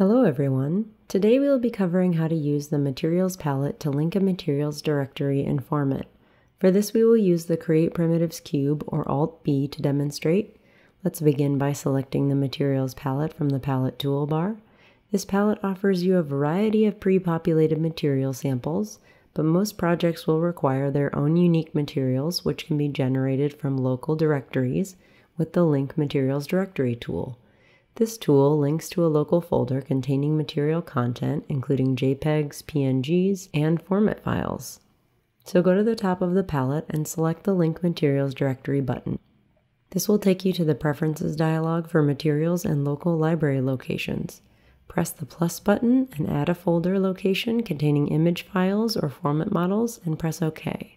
Hello everyone! Today we will be covering how to use the Materials palette to link a materials directory and format. For this we will use the Create Primitives Cube or Alt-B to demonstrate. Let's begin by selecting the Materials palette from the Palette toolbar. This palette offers you a variety of pre-populated material samples, but most projects will require their own unique materials which can be generated from local directories with the Link Materials Directory tool. This tool links to a local folder containing material content, including JPEGs, PNGs, and format files. So go to the top of the palette and select the Link Materials Directory button. This will take you to the Preferences dialog for materials and local library locations. Press the plus button and add a folder location containing image files or format models and press OK.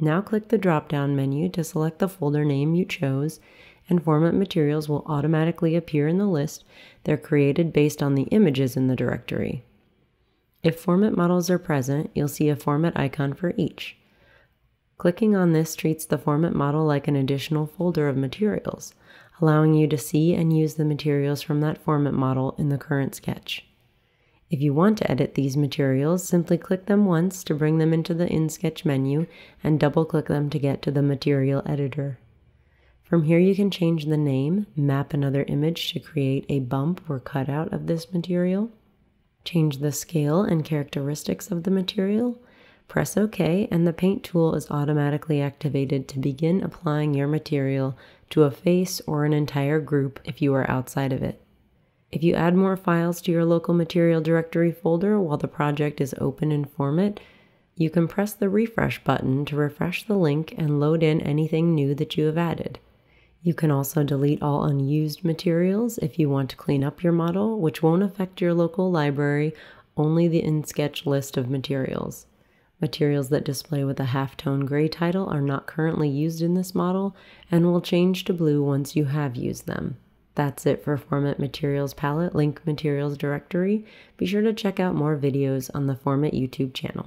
Now click the drop-down menu to select the folder name you chose and format materials will automatically appear in the list. They're created based on the images in the directory. If format models are present, you'll see a format icon for each. Clicking on this treats the format model like an additional folder of materials, allowing you to see and use the materials from that format model in the current sketch. If you want to edit these materials, simply click them once to bring them into the InSketch menu and double-click them to get to the Material Editor. From here you can change the name, map another image to create a bump or cutout of this material, change the scale and characteristics of the material, press OK, and the paint tool is automatically activated to begin applying your material to a face or an entire group if you are outside of it. If you add more files to your local material directory folder while the project is open in Format, you can press the refresh button to refresh the link and load in anything new that you have added. You can also delete all unused materials if you want to clean up your model, which won't affect your local library, only the InSketch list of materials. Materials that display with a halftone gray title are not currently used in this model and will change to blue once you have used them. That's it for Format Materials Palette Link Materials Directory. Be sure to check out more videos on the Format YouTube channel.